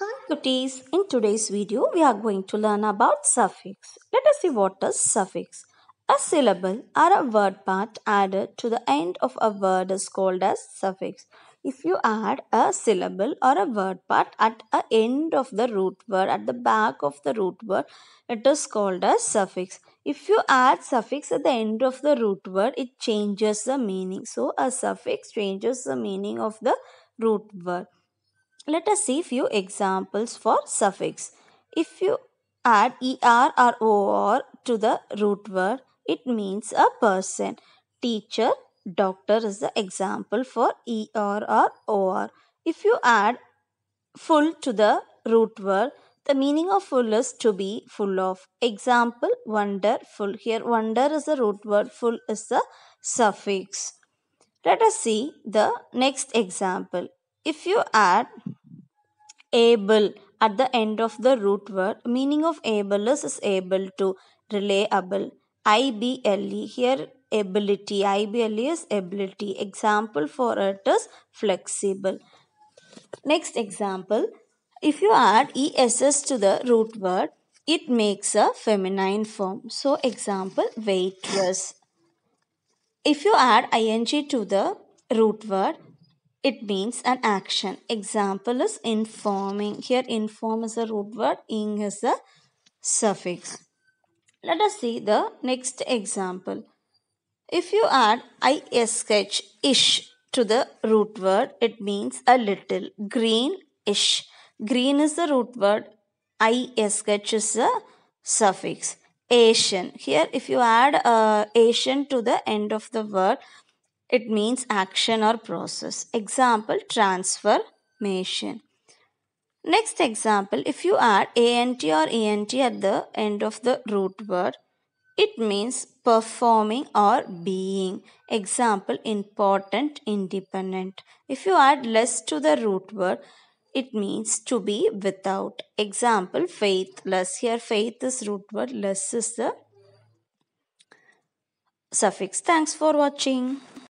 Hi cuties, in today's video we are going to learn about suffix. Let us see what is suffix. A syllable or a word part added to the end of a word is called as suffix. If you add a syllable or a word part at the end of the root word, at the back of the root word, it is called as suffix. If you add suffix at the end of the root word, it changes the meaning. So a suffix changes the meaning of the root word. Let us see few examples for suffix. If you add er or or to the root word, it means a person. Teacher, doctor is the example for er or or. If you add full to the root word, the meaning of full is to be full of. Example, wonderful. Here, wonder is the root word, full is the suffix. Let us see the next example. If you add able at the end of the root word. Meaning of able is, is able to, reliable. IBLE, here ability, IBLE is ability. Example for it is flexible. Next example, if you add ESS to the root word, it makes a feminine form. So example, waitress. If you add ing to the root word, it means an action. Example is informing. Here inform is a root word. Ing is a suffix. Let us see the next example. If you add ish, ish to the root word, it means a little. Green, ish. Green is the root word. Ish is a suffix. Asian. Here, if you add uh, Asian to the end of the word, it means action or process. Example transformation. Next example, if you add ANT or ENT at the end of the root word, it means performing or being. Example, important, independent. If you add less to the root word, it means to be without. Example, faithless. Here, faith is root word, less is the suffix. Thanks for watching.